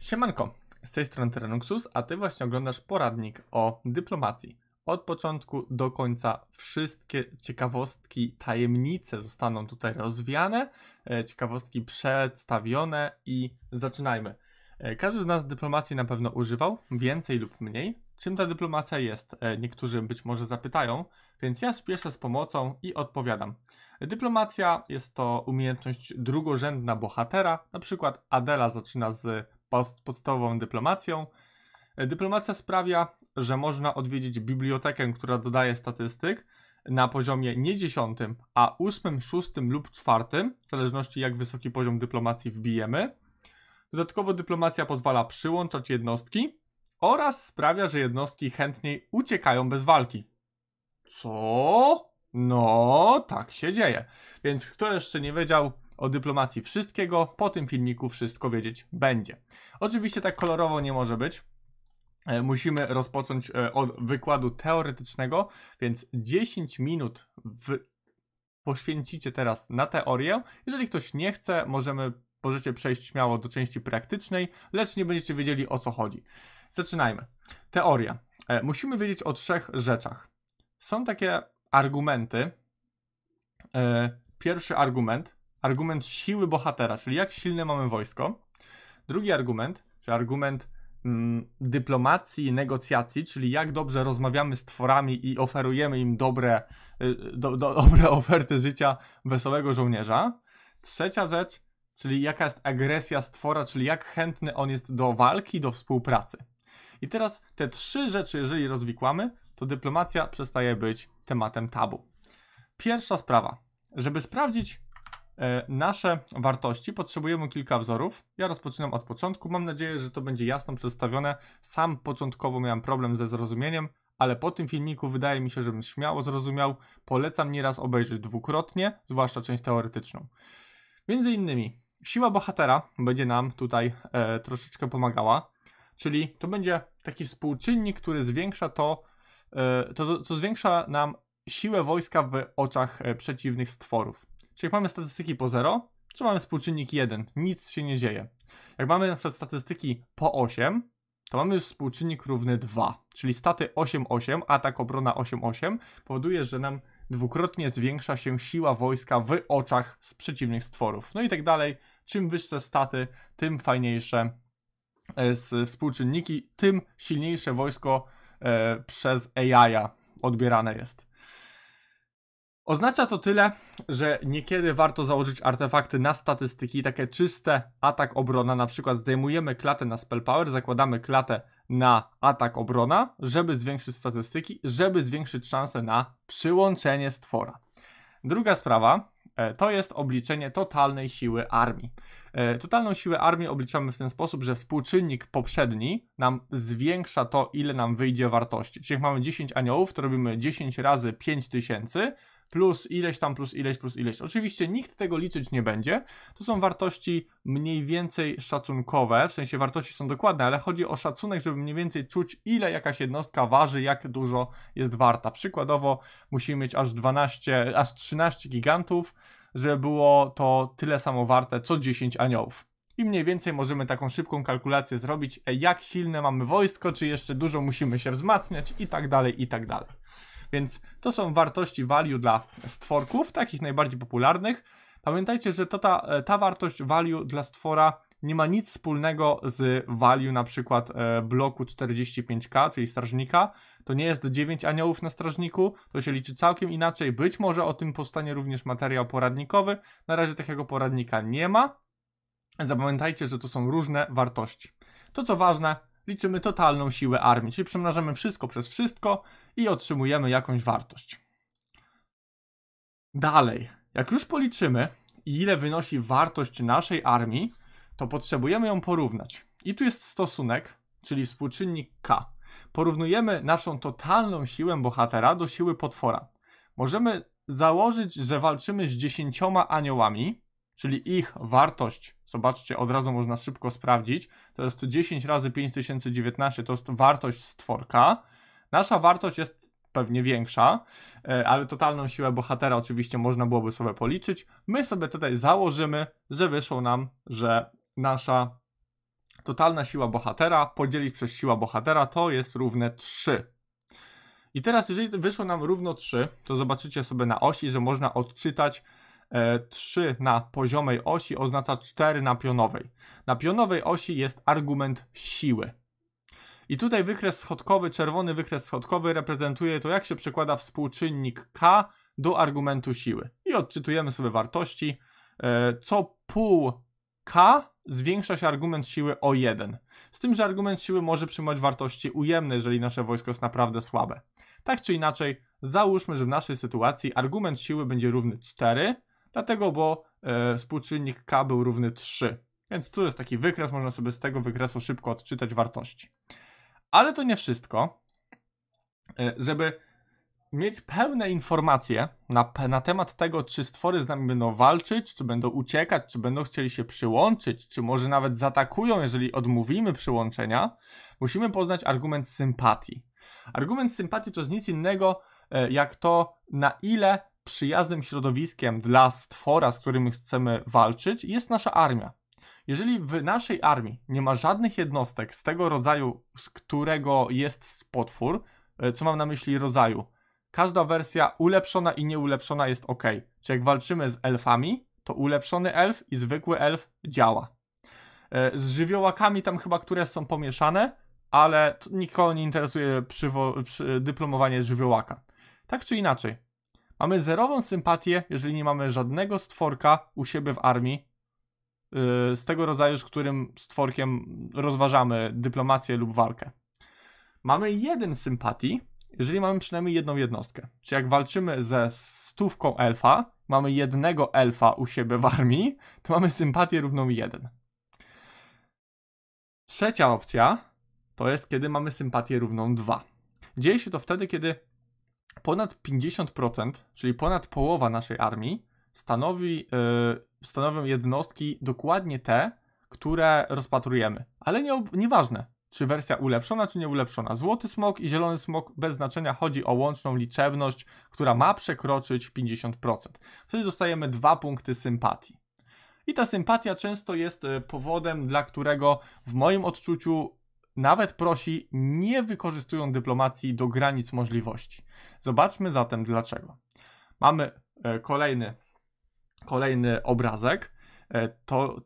Siemanko, z tej strony Terenuxus, a Ty właśnie oglądasz poradnik o dyplomacji. Od początku do końca wszystkie ciekawostki, tajemnice zostaną tutaj rozwiane, e, ciekawostki przedstawione i zaczynajmy. E, każdy z nas dyplomacji na pewno używał, więcej lub mniej. Czym ta dyplomacja jest? E, niektórzy być może zapytają, więc ja spieszę z pomocą i odpowiadam. Dyplomacja jest to umiejętność drugorzędna bohatera, na przykład Adela zaczyna z podstawową dyplomacją. E, dyplomacja sprawia, że można odwiedzić bibliotekę, która dodaje statystyk na poziomie nie 10, a 8, 6 lub 4, w zależności jak wysoki poziom dyplomacji wbijemy. Dodatkowo dyplomacja pozwala przyłączać jednostki oraz sprawia, że jednostki chętniej uciekają bez walki. Co? No, tak się dzieje. Więc kto jeszcze nie wiedział, o dyplomacji wszystkiego po tym filmiku wszystko wiedzieć będzie. Oczywiście tak kolorowo nie może być. E, musimy rozpocząć e, od wykładu teoretycznego, więc 10 minut w... poświęcicie teraz na teorię. Jeżeli ktoś nie chce, możemy możecie przejść śmiało do części praktycznej, lecz nie będziecie wiedzieli o co chodzi. Zaczynajmy. Teoria. E, musimy wiedzieć o trzech rzeczach. Są takie argumenty. pierwszy argument argument siły bohatera, czyli jak silne mamy wojsko. Drugi argument, czy argument mm, dyplomacji i negocjacji, czyli jak dobrze rozmawiamy z tworami i oferujemy im dobre, y, do, do, dobre oferty życia wesołego żołnierza. Trzecia rzecz, czyli jaka jest agresja stwora, czyli jak chętny on jest do walki, do współpracy. I teraz te trzy rzeczy, jeżeli rozwikłamy, to dyplomacja przestaje być tematem tabu. Pierwsza sprawa. Żeby sprawdzić, E, nasze wartości. Potrzebujemy kilka wzorów. Ja rozpoczynam od początku. Mam nadzieję, że to będzie jasno przedstawione. Sam początkowo miałem problem ze zrozumieniem, ale po tym filmiku wydaje mi się, żebym śmiało zrozumiał. Polecam nieraz obejrzeć dwukrotnie, zwłaszcza część teoretyczną. Między innymi siła bohatera będzie nam tutaj e, troszeczkę pomagała, czyli to będzie taki współczynnik, który zwiększa to, e, to, zwiększa nam siłę wojska w oczach e, przeciwnych stworów. Czyli jak mamy statystyki po 0, to mamy współczynnik 1, nic się nie dzieje. Jak mamy na przykład statystyki po 8, to mamy już współczynnik równy 2, czyli staty 8 8,8, atak obrona 8-8 powoduje, że nam dwukrotnie zwiększa się siła wojska w oczach z przeciwnych stworów. No i tak dalej. Czym wyższe staty, tym fajniejsze z e, współczynniki, tym silniejsze wojsko e, przez AI odbierane jest. Oznacza to tyle, że niekiedy warto założyć artefakty na statystyki, takie czyste atak-obrona, na przykład zdejmujemy klatę na spell power, zakładamy klatę na atak-obrona, żeby zwiększyć statystyki, żeby zwiększyć szanse na przyłączenie stwora. Druga sprawa e, to jest obliczenie totalnej siły armii. E, totalną siłę armii obliczamy w ten sposób, że współczynnik poprzedni nam zwiększa to, ile nam wyjdzie wartości. Czyli jak mamy 10 aniołów, to robimy 10 razy 5000 plus ileś tam, plus ileś, plus ileś. Oczywiście nikt tego liczyć nie będzie. To są wartości mniej więcej szacunkowe, w sensie wartości są dokładne, ale chodzi o szacunek, żeby mniej więcej czuć, ile jakaś jednostka waży, jak dużo jest warta. Przykładowo musimy mieć aż 12, aż 13 gigantów, żeby było to tyle samo warte, co 10 aniołów i mniej więcej możemy taką szybką kalkulację zrobić, e, jak silne mamy wojsko, czy jeszcze dużo musimy się wzmacniać i tak dalej, i tak dalej. Więc to są wartości value dla stworków, takich najbardziej popularnych. Pamiętajcie, że to ta, e, ta wartość value dla stwora nie ma nic wspólnego z value na przykład e, bloku 45k, czyli strażnika. To nie jest 9 aniołów na strażniku, to się liczy całkiem inaczej. Być może o tym powstanie również materiał poradnikowy. Na razie takiego poradnika nie ma. Zapamiętajcie, że to są różne wartości. To co ważne, liczymy totalną siłę armii, czyli przemnażamy wszystko przez wszystko, i otrzymujemy jakąś wartość. Dalej, jak już policzymy, ile wynosi wartość naszej armii, to potrzebujemy ją porównać. I tu jest stosunek, czyli współczynnik K. Porównujemy naszą totalną siłę bohatera do siły potwora. Możemy założyć, że walczymy z dziesięcioma aniołami, czyli ich wartość, zobaczcie, od razu można szybko sprawdzić, to jest 10 razy 5019, to jest wartość stworka, Nasza wartość jest pewnie większa, e, ale totalną siłę bohatera oczywiście można byłoby sobie policzyć. My sobie tutaj założymy, że wyszło nam, że nasza totalna siła bohatera podzielić przez siła bohatera to jest równe 3. I teraz, jeżeli wyszło nam równo 3, to zobaczycie sobie na osi, że można odczytać 3 e, na poziomej osi oznacza 4 na pionowej. Na pionowej osi jest argument siły. I tutaj wykres schodkowy, czerwony wykres schodkowy reprezentuje to, jak się przekłada współczynnik K do argumentu siły. I odczytujemy sobie wartości. E, co pół K zwiększa się argument siły o 1. Z tym, że argument siły może przyjmować wartości ujemne, jeżeli nasze wojsko jest naprawdę słabe. Tak czy inaczej, załóżmy, że w naszej sytuacji argument siły będzie równy 4, dlatego, bo e, współczynnik K był równy 3. Więc tu jest taki wykres, można sobie z tego wykresu szybko odczytać wartości. Ale to nie wszystko. E, żeby mieć pełne informacje na, na temat tego, czy stwory z nami będą walczyć, czy będą uciekać, czy będą chcieli się przyłączyć, czy może nawet zaatakują, jeżeli odmówimy przyłączenia, musimy poznać argument sympatii. Argument sympatii to jest nic innego e, jak to, na ile przyjaznym środowiskiem dla stwora, z którym chcemy walczyć, jest nasza armia. Jeżeli w naszej armii nie ma żadnych jednostek z tego rodzaju, z którego jest potwór, e, co mam na myśli rodzaju, każda wersja ulepszona i nieulepszona jest ok. Czyli jak walczymy z elfami, to ulepszony elf i zwykły elf działa. E, z żywiołakami tam chyba które są pomieszane, ale nikogo nie interesuje przywo- przy dyplomowanie żywiołaka. Tak czy inaczej, mamy zerową sympatię, jeżeli nie mamy żadnego stworka u siebie w armii, Y, z tego rodzaju, z którym stworkiem rozważamy dyplomację lub walkę. Mamy jeden sympatii, jeżeli mamy przynajmniej jedną jednostkę. Czyli jak walczymy ze stówką elfa, mamy jednego elfa u siebie w armii, to mamy sympatię równą 1. Trzecia opcja to jest, kiedy mamy sympatię równą 2. Dzieje się to wtedy, kiedy ponad 50%, czyli ponad połowa naszej armii, stanowi, y, stanowią jednostki dokładnie te, które rozpatrujemy. Ale nie, nieważne, czy wersja ulepszona, czy nieulepszona. Złoty smok i zielony smok bez znaczenia chodzi o łączną liczebność, która ma przekroczyć 50%. Wtedy dostajemy dwa punkty sympatii. I ta sympatia często jest y, powodem, dla którego w moim odczuciu nawet prosi nie wykorzystują dyplomacji do granic możliwości. Zobaczmy zatem dlaczego. Mamy y, kolejny kolejny obrazek, e, to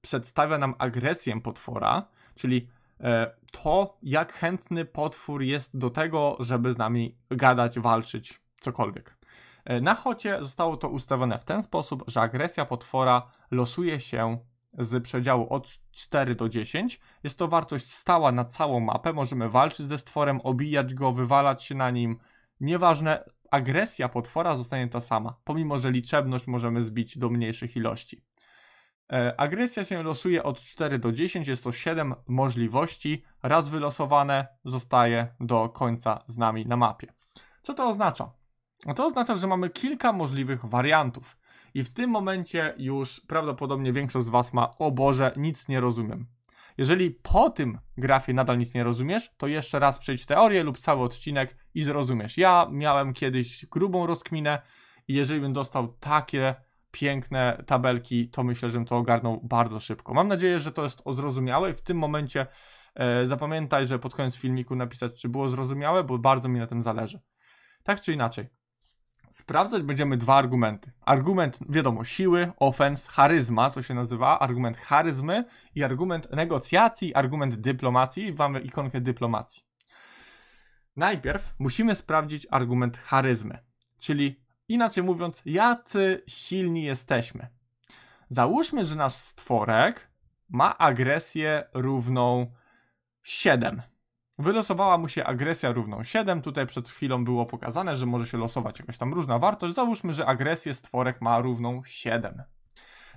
przedstawia nam agresję potwora, czyli e, to, jak chętny potwór jest do tego, żeby z nami gadać, walczyć, cokolwiek. E, na chocie zostało to ustawione w ten sposób, że agresja potwora losuje się z przedziału od 4 do 10. Jest to wartość stała na całą mapę. Możemy walczyć ze stworem, obijać go, wywalać się na nim. Nieważne, agresja potwora zostanie ta sama, pomimo że liczebność możemy zbić do mniejszych ilości. E, agresja się losuje od 4 do 10, jest to 7 możliwości, raz wylosowane zostaje do końca z nami na mapie. Co to oznacza? No to oznacza, że mamy kilka możliwych wariantów i w tym momencie już prawdopodobnie większość z Was ma, o Boże, nic nie rozumiem. Jeżeli po tym grafie nadal nic nie rozumiesz, to jeszcze raz przejdź teorię lub cały odcinek i zrozumiesz. Ja miałem kiedyś grubą rozkminę i jeżeli bym dostał takie piękne tabelki, to myślę, że bym to ogarnął bardzo szybko. Mam nadzieję, że to jest zrozumiałe i w tym momencie e, zapamiętaj, że pod koniec filmiku napisać, czy było zrozumiałe, bo bardzo mi na tym zależy. Tak czy inaczej, Sprawdzać będziemy dwa argumenty. Argument, wiadomo, siły, ofens, charyzma, co się nazywa, argument charyzmy i argument negocjacji, argument dyplomacji. Mamy ikonkę dyplomacji. Najpierw musimy sprawdzić argument charyzmy, czyli inaczej mówiąc, jacy silni jesteśmy. Załóżmy, że nasz stworek ma agresję równą 7. Wylosowała mu się agresja równą 7, tutaj przed chwilą było pokazane, że może się losować jakaś tam różna wartość, załóżmy, że agresję stworek ma równą 7.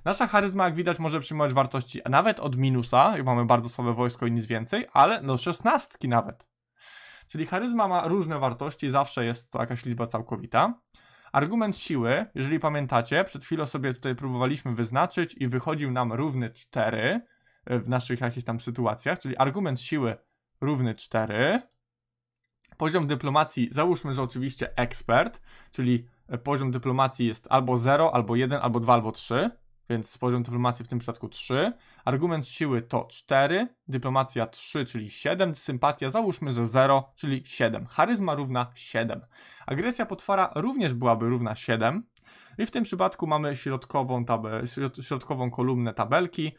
Nasza charyzma, jak widać, może przyjmować wartości nawet od minusa, jak mamy bardzo słabe wojsko i nic więcej, ale do 16 nawet. Czyli charyzma ma różne wartości, zawsze jest to jakaś liczba całkowita. Argument siły, jeżeli pamiętacie, przed chwilą sobie tutaj próbowaliśmy wyznaczyć i wychodził nam równy 4 e, w naszych jakichś tam sytuacjach, czyli argument siły równy 4. Poziom dyplomacji, załóżmy, że oczywiście ekspert, czyli e, poziom dyplomacji jest albo 0, albo 1, albo 2, albo 3, więc poziom dyplomacji w tym przypadku 3. Argument siły to 4, dyplomacja 3, czyli 7, sympatia załóżmy, że 0, czyli 7. Charyzma równa 7. Agresja potwora również byłaby równa 7. I w tym przypadku mamy środkową, tabel, środkową kolumnę tabelki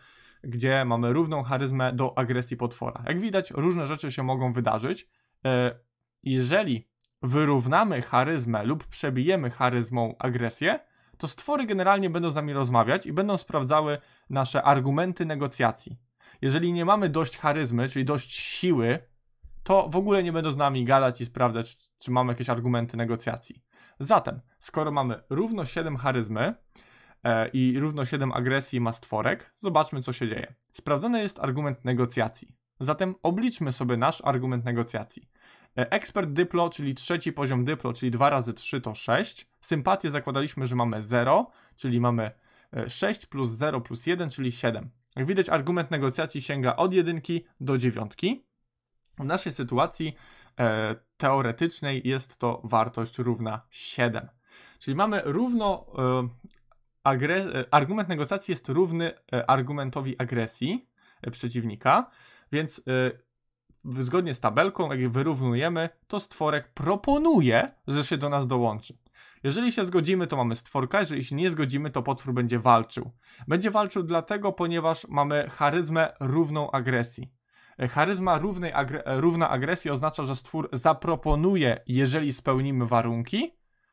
gdzie mamy równą charyzmę do agresji potwora. Jak widać, różne rzeczy się mogą wydarzyć. E, jeżeli wyrównamy charyzmę lub przebijemy charyzmą agresję, to stwory generalnie będą z nami rozmawiać i będą sprawdzały nasze argumenty negocjacji. Jeżeli nie mamy dość charyzmy, czyli dość siły, to w ogóle nie będą z nami gadać i sprawdzać, czy mamy jakieś argumenty negocjacji. Zatem, skoro mamy równo 7 charyzmy, E, i równo 7 agresji ma stworek, zobaczmy co się dzieje. Sprawdzony jest argument negocjacji. Zatem obliczmy sobie nasz argument negocjacji. E, ekspert dyplo, czyli trzeci poziom dyplo, czyli 2 razy 3 to 6. Sympatię zakładaliśmy, że mamy 0, czyli mamy 6 e, plus 0 plus 1, czyli 7. Jak widać, argument negocjacji sięga od 1 do 9. W naszej sytuacji e, teoretycznej jest to wartość równa 7. Czyli mamy równo E, argument negocjacji jest równy e, argumentowi agresji e, przeciwnika, więc zgodnie z tabelką, jak wyrównujemy, to stworek proponuje, że się do nas dołączy. Jeżeli się zgodzimy, to mamy stworka, jeżeli się nie zgodzimy, to potwór będzie walczył. Będzie walczył dlatego, ponieważ mamy charyzmę równą agresji. Charyzma równej agre równa agresji oznacza, że stwór zaproponuje, jeżeli spełnimy warunki,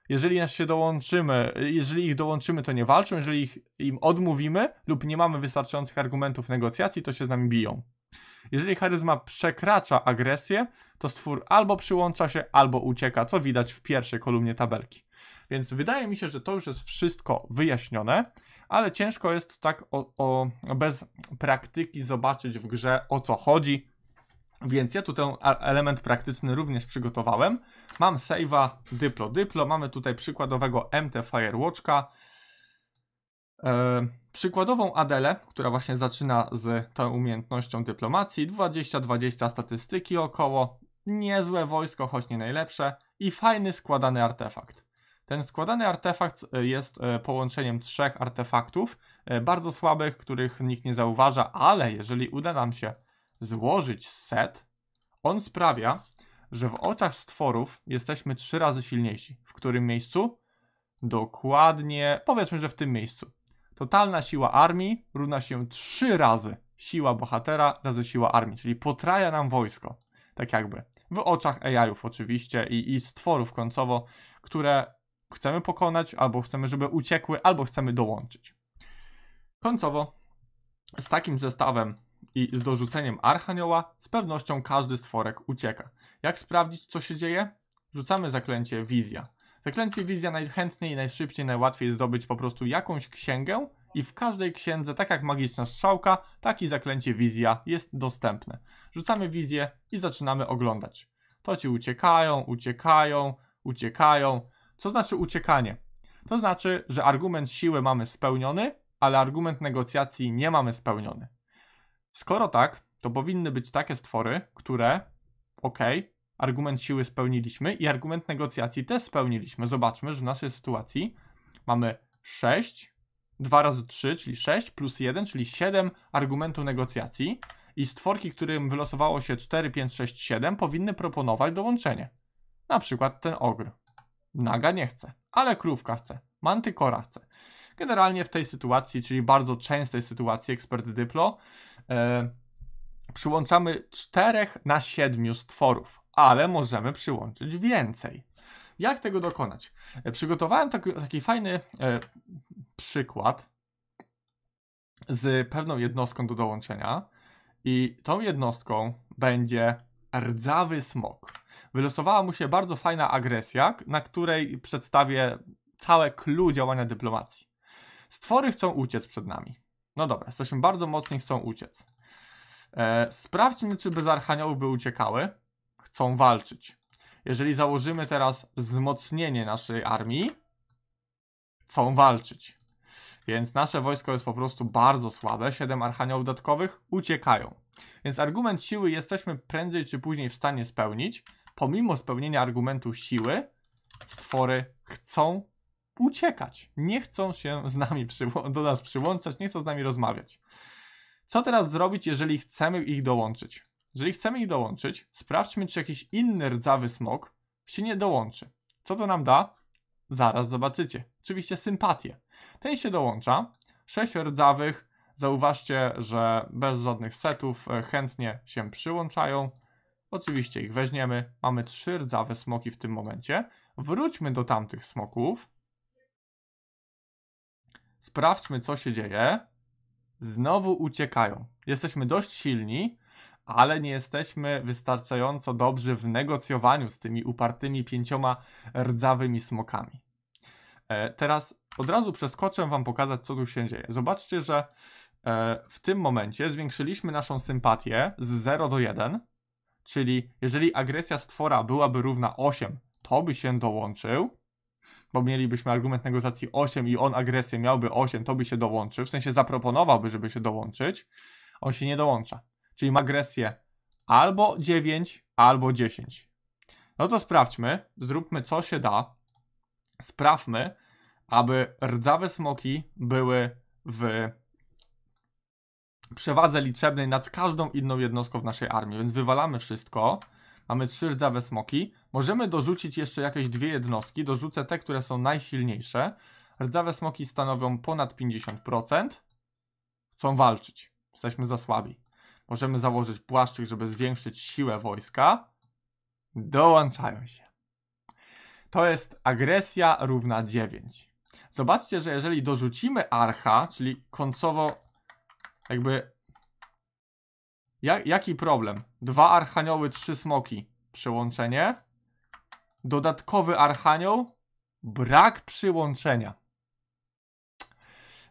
jeżeli nas się dołączymy, jeżeli ich dołączymy, to nie walczą, jeżeli ich, im odmówimy lub nie mamy wystarczających argumentów negocjacji, to się z nami biją. Jeżeli charyzma przekracza agresję, to stwór albo przyłącza się, albo ucieka, co widać w pierwszej kolumnie tabelki. Więc wydaje mi się, że to już jest wszystko wyjaśnione, ale ciężko jest tak o, o, bez praktyki zobaczyć w grze o co chodzi, więc ja tu ten element praktyczny również przygotowałem. Mam save'a dyplo dyplo, mamy tutaj przykładowego MT Firewatcha. yy, e, przykładową Adelę, która właśnie zaczyna z tą umiejętnością dyplomacji, 20-20 statystyki około, niezłe wojsko, choć nie najlepsze i fajny składany artefakt. Ten składany artefakt e, jest e, połączeniem trzech artefaktów, bardzo słabych, których nikt nie zauważa, ale jeżeli uda nam się złożyć set, on sprawia, że w oczach stworów jesteśmy trzy razy silniejsi. W którym miejscu? Dokładnie, powiedzmy, że w tym miejscu. Totalna siła armii równa się trzy razy siła bohatera razy siła armii, czyli potraja nam wojsko, tak jakby. W oczach AI-ów oczywiście i, i stworów końcowo, które chcemy pokonać, albo chcemy, żeby uciekły, albo chcemy dołączyć. Końcowo, z takim zestawem i z dorzuceniem archanioła z pewnością każdy stworek ucieka. Jak sprawdzić, co się dzieje? Rzucamy zaklęcie wizja. Zaklęcie wizja najchętniej, najszybciej, najłatwiej zdobyć po prostu jakąś księgę i w każdej księdze, tak jak magiczna strzałka, taki zaklęcie wizja jest dostępne. Rzucamy wizję i zaczynamy oglądać. To ci uciekają, uciekają, uciekają. Co znaczy uciekanie? To znaczy, że argument siły mamy spełniony, ale argument negocjacji nie mamy spełniony. Skoro tak, to powinny być takie stwory, które, okej, okay, argument siły spełniliśmy i argument negocjacji też spełniliśmy. Zobaczmy, że w naszej sytuacji mamy 6, 2 razy 3, czyli 6 plus 1, czyli 7 argumentu negocjacji i stworki, którym wylosowało się 4, 5, 6, 7 powinny proponować dołączenie. Na przykład ten ogr. Naga nie chce, ale krówka chce, mantykora chce. Generalnie w tej sytuacji, czyli bardzo częstej sytuacji ekspert dyplo, e, przyłączamy 4 na 7 stworów, ale możemy przyłączyć więcej. Jak tego dokonać? E, przygotowałem taki, taki fajny e, przykład z pewną jednostką do dołączenia i tą jednostką będzie rdzawy smok. Wylosowała mu się bardzo fajna agresja, na której przedstawię całe clue działania dyplomacji. Stwory chcą uciec przed nami. No dobra, jesteśmy bardzo mocni, chcą uciec. E, sprawdźmy, czy bez archaniołów by uciekały. Chcą walczyć. Jeżeli założymy teraz wzmocnienie naszej armii, chcą walczyć. Więc nasze wojsko jest po prostu bardzo słabe. Siedem archaniołów dodatkowych uciekają. Więc argument siły jesteśmy prędzej czy później w stanie spełnić. Pomimo spełnienia argumentu siły, stwory chcą uciekać. Nie chcą się z nami do nas przyłączać, nie chcą z nami rozmawiać. Co teraz zrobić, jeżeli chcemy ich dołączyć? Jeżeli chcemy ich dołączyć, sprawdźmy, czy jakiś inny rdzawy smok się nie dołączy. Co to nam da? Zaraz zobaczycie. Oczywiście sympatię. Ten się dołącza. Sześć rdzawych. Zauważcie, że bez żadnych setów e, chętnie się przyłączają. Oczywiście ich weźmiemy. Mamy trzy rdzawe smoki w tym momencie. Wróćmy do tamtych smoków. Sprawdźmy, co się dzieje. Znowu uciekają. Jesteśmy dość silni, ale nie jesteśmy wystarczająco dobrzy w negocjowaniu z tymi upartymi pięcioma rdzawymi smokami. E, teraz od razu przeskoczę Wam pokazać, co tu się dzieje. Zobaczcie, że e, w tym momencie zwiększyliśmy naszą sympatię z 0 do 1, czyli jeżeli agresja stwora byłaby równa 8, to by się dołączył, bo mielibyśmy argument negocjacji 8 i on agresję miałby 8, to by się dołączył, w sensie zaproponowałby, żeby się dołączyć, on się nie dołącza. Czyli ma agresję albo 9, albo 10. No to sprawdźmy, zróbmy co się da, sprawmy, aby rdzawe smoki były w przewadze liczebnej nad każdą inną jednostką w naszej armii, więc wywalamy wszystko, mamy trzy rdzawe smoki, Możemy dorzucić jeszcze jakieś dwie jednostki, dorzucę te, które są najsilniejsze. Rdzawe smoki stanowią ponad 50%. Chcą walczyć, jesteśmy za słabi. Możemy założyć płaszczyk, żeby zwiększyć siłę wojska. Dołączają się. To jest agresja równa 9. Zobaczcie, że jeżeli dorzucimy archa, czyli końcowo jakby... jaki problem? Dwa archanioły, trzy smoki. Przełączenie. Dodatkowy archanioł? Brak przyłączenia.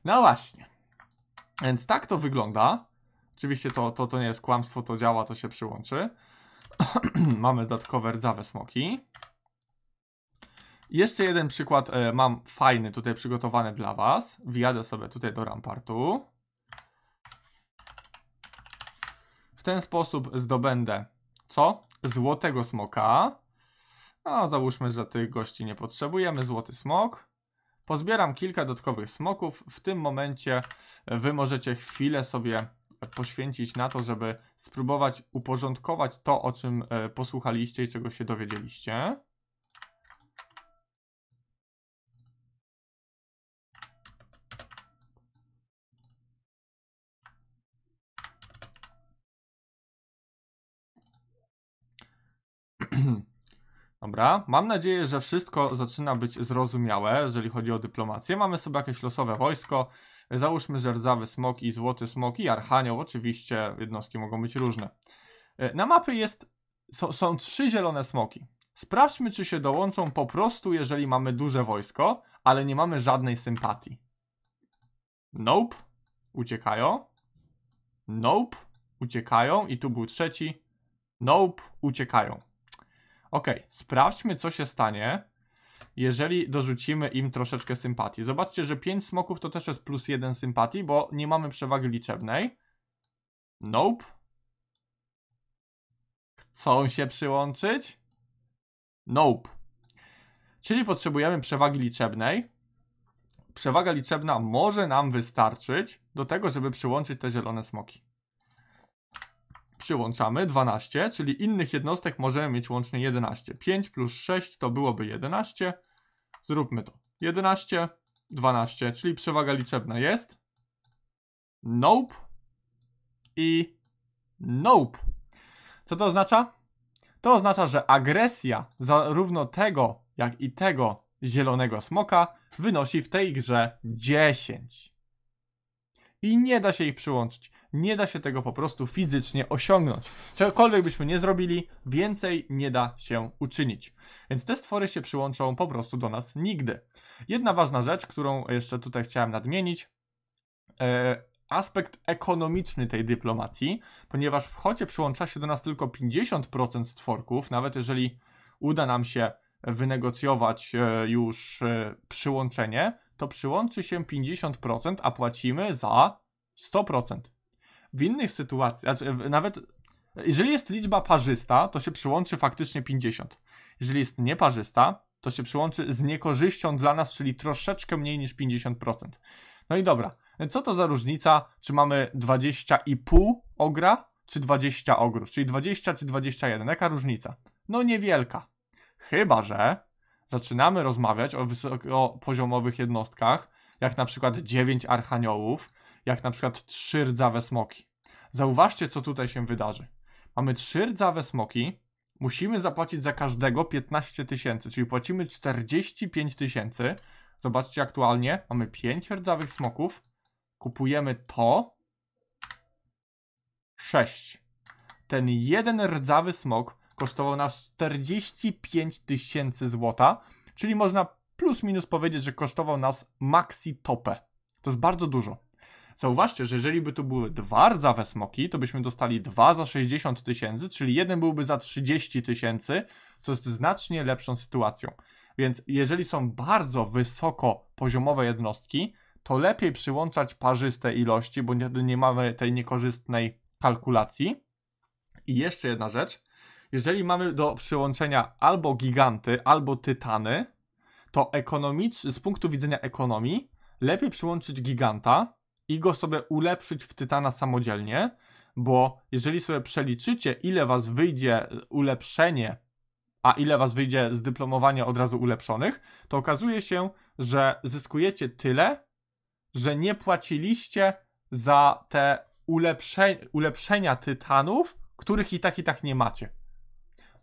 No właśnie. Więc tak to wygląda. Oczywiście to, to, to nie jest kłamstwo, to działa, to się przyłączy. Mamy dodatkowe rdzawe smoki. Jeszcze jeden przykład e, mam fajny tutaj przygotowany dla Was. Wjadę sobie tutaj do rampartu. W ten sposób zdobędę co? Złotego smoka. No, załóżmy, że tych gości nie potrzebujemy. Złoty smok. Pozbieram kilka dodatkowych smoków. W tym momencie e, wy możecie chwilę sobie poświęcić na to, żeby spróbować uporządkować to, o czym e, posłuchaliście i czego się dowiedzieliście. Dobra, mam nadzieję, że wszystko zaczyna być zrozumiałe, jeżeli chodzi o dyplomację. Mamy sobie jakieś losowe wojsko, załóżmy, że rdzawy smok i złoty smok i archanioł, oczywiście jednostki mogą być różne. E, na mapy jest, są, są trzy zielone smoki. Sprawdźmy, czy się dołączą po prostu, jeżeli mamy duże wojsko, ale nie mamy żadnej sympatii. Nope, uciekają. Nope, uciekają i tu był trzeci. Nope, uciekają. Ok, sprawdźmy co się stanie, jeżeli dorzucimy im troszeczkę sympatii. Zobaczcie, że 5 smoków to też jest plus 1 sympatii, bo nie mamy przewagi liczebnej. Nope. Chcą się przyłączyć? Nope. Czyli potrzebujemy przewagi liczebnej. Przewaga liczebna może nam wystarczyć do tego, żeby przyłączyć te zielone smoki przyłączamy 12, czyli innych jednostek możemy mieć łącznie 11. 5 plus 6 to byłoby 11. Zróbmy to. 11, 12, czyli przewaga liczebna jest. Nope i nope. Co to oznacza? To oznacza, że agresja zarówno tego, jak i tego zielonego smoka wynosi w tej grze 10 i nie da się ich przyłączyć. Nie da się tego po prostu fizycznie osiągnąć. Cokolwiek byśmy nie zrobili, więcej nie da się uczynić. Więc te stwory się przyłączą po prostu do nas nigdy. Jedna ważna rzecz, którą jeszcze tutaj chciałem nadmienić. E aspekt ekonomiczny tej dyplomacji, ponieważ w chocie przyłącza się do nas tylko 50% stworków, nawet jeżeli uda nam się wynegocjować e, już e, przyłączenie, to przyłączy się 50%, a płacimy za 100%. W innych sytuacjach, znaczy nawet jeżeli jest liczba parzysta, to się przyłączy faktycznie 50. Jeżeli jest nieparzysta, to się przyłączy z niekorzyścią dla nas, czyli troszeczkę mniej niż 50%. No i dobra, co to za różnica, czy mamy 20,5 ogra, czy 20 ogrów, czyli 20 czy 21, jaka różnica? No niewielka. Chyba, że zaczynamy rozmawiać o wysokopoziomowych jednostkach, jak na przykład 9 archaniołów, jak na przykład 3 rdzawe smoki. Zauważcie, co tutaj się wydarzy. Mamy 3 rdzawe smoki, musimy zapłacić za każdego 15 tysięcy, czyli płacimy 45 tysięcy. Zobaczcie, aktualnie mamy 5 rdzawych smoków, kupujemy to 6. Ten jeden rdzawy smok kosztował nas 45 tysięcy złota, czyli można plus minus powiedzieć, że kosztował nas maxi topę. To jest bardzo dużo. Zauważcie, że jeżeli by to były dwa rdzawe smoki, to byśmy dostali dwa za 60 tysięcy, czyli jeden byłby za 30 tysięcy, co jest znacznie lepszą sytuacją. Więc jeżeli są bardzo wysoko poziomowe jednostki, to lepiej przyłączać parzyste ilości, bo nie, nie mamy tej niekorzystnej kalkulacji. I jeszcze jedna rzecz, jeżeli mamy do przyłączenia albo giganty, albo tytany, to ekonomicz, z punktu widzenia ekonomii lepiej przyłączyć giganta i go sobie ulepszyć w tytana samodzielnie, bo jeżeli sobie przeliczycie, ile was wyjdzie ulepszenie, a ile was wyjdzie z dyplomowania od razu ulepszonych, to okazuje się, że zyskujecie tyle, że nie płaciliście za te ulepszenia tytanów, których i tak i tak nie macie.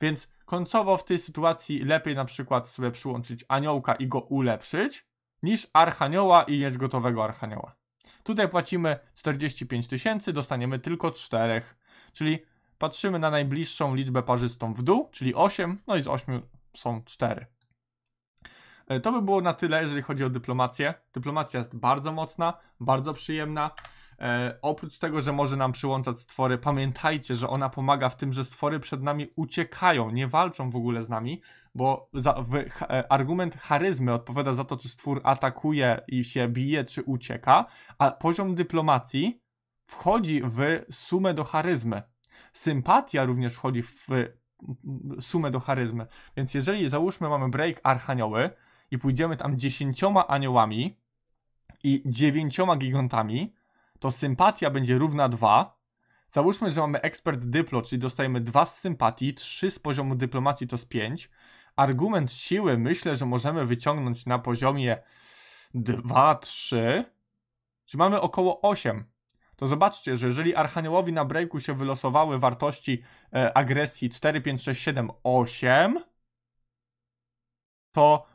Więc końcowo w tej sytuacji lepiej na przykład sobie przyłączyć aniołka i go ulepszyć, niż archanioła i mieć gotowego archanioła. Tutaj płacimy 45 tysięcy, dostaniemy tylko 4, czyli patrzymy na najbliższą liczbę parzystą w dół, czyli 8, no i z 8 są 4. E, to by było na tyle, jeżeli chodzi o dyplomację. Dyplomacja jest bardzo mocna, bardzo przyjemna. E, oprócz tego, że może nam przyłączać stwory, pamiętajcie, że ona pomaga w tym, że stwory przed nami uciekają, nie walczą w ogóle z nami, bo za, w, ha, e, argument charyzmy odpowiada za to, czy stwór atakuje i się bije, czy ucieka, a poziom dyplomacji wchodzi w sumę do charyzmy. Sympatia również wchodzi w sumę do charyzmy. Więc jeżeli załóżmy mamy break archanioły i pójdziemy tam dziesięcioma aniołami i dziewięcioma gigantami, to sympatia będzie równa 2. Załóżmy, że mamy ekspert dyplo, czyli dostajemy 2 z sympatii, 3 z poziomu dyplomacji to z 5. Argument siły myślę, że możemy wyciągnąć na poziomie 2, 3. Czy mamy około 8. To zobaczcie, że jeżeli Archaniołowi na breaku się wylosowały wartości e, agresji 4, 5, 6, 7, 8, to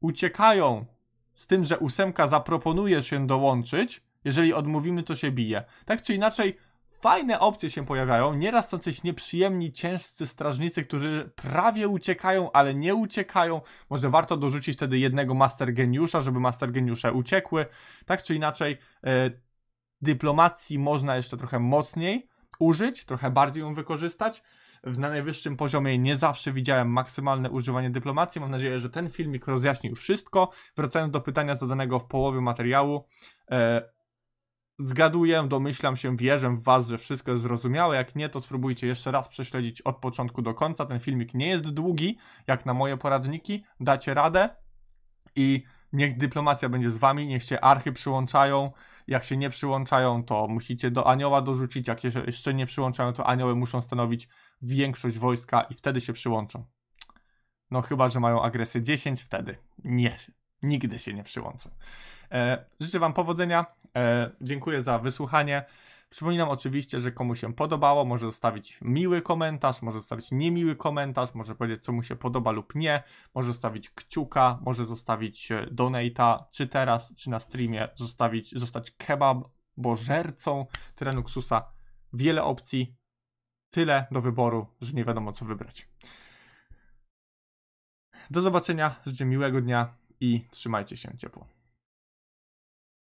uciekają z tym, że ósemka zaproponuje się dołączyć, jeżeli odmówimy, to się bije. Tak czy inaczej, fajne opcje się pojawiają. Nieraz są coś nieprzyjemni, ciężcy strażnicy, którzy prawie uciekają, ale nie uciekają. Może warto dorzucić wtedy jednego master geniusza, żeby master geniusze uciekły. Tak czy inaczej, e, dyplomacji można jeszcze trochę mocniej użyć, trochę bardziej ją wykorzystać. Na najwyższym poziomie nie zawsze widziałem maksymalne używanie dyplomacji. Mam nadzieję, że ten filmik rozjaśnił wszystko. Wracając do pytania zadanego w połowie materiału. E, Zgaduję, domyślam się, wierzę w Was, że wszystko jest zrozumiałe. Jak nie, to spróbujcie jeszcze raz prześledzić od początku do końca. Ten filmik nie jest długi, jak na moje poradniki. Dacie radę i niech dyplomacja będzie z Wami, niech się archy przyłączają. Jak się nie przyłączają, to musicie do anioła dorzucić. Jak się jeszcze nie przyłączają, to anioły muszą stanowić większość wojska i wtedy się przyłączą. No chyba, że mają agresję 10, wtedy nie, nigdy się nie przyłączą. E, życzę Wam powodzenia, e, dziękuję za wysłuchanie. Przypominam oczywiście, że komu się podobało, może zostawić miły komentarz, może zostawić niemiły komentarz, może powiedzieć, co mu się podoba lub nie, może zostawić kciuka, może zostawić e, donata, czy teraz, czy na streamie, zostawić, zostać kebab, bożercą żercą Tyranuksusa. Wiele opcji, tyle do wyboru, że nie wiadomo co wybrać. Do zobaczenia, życzę miłego dnia i trzymajcie się ciepło.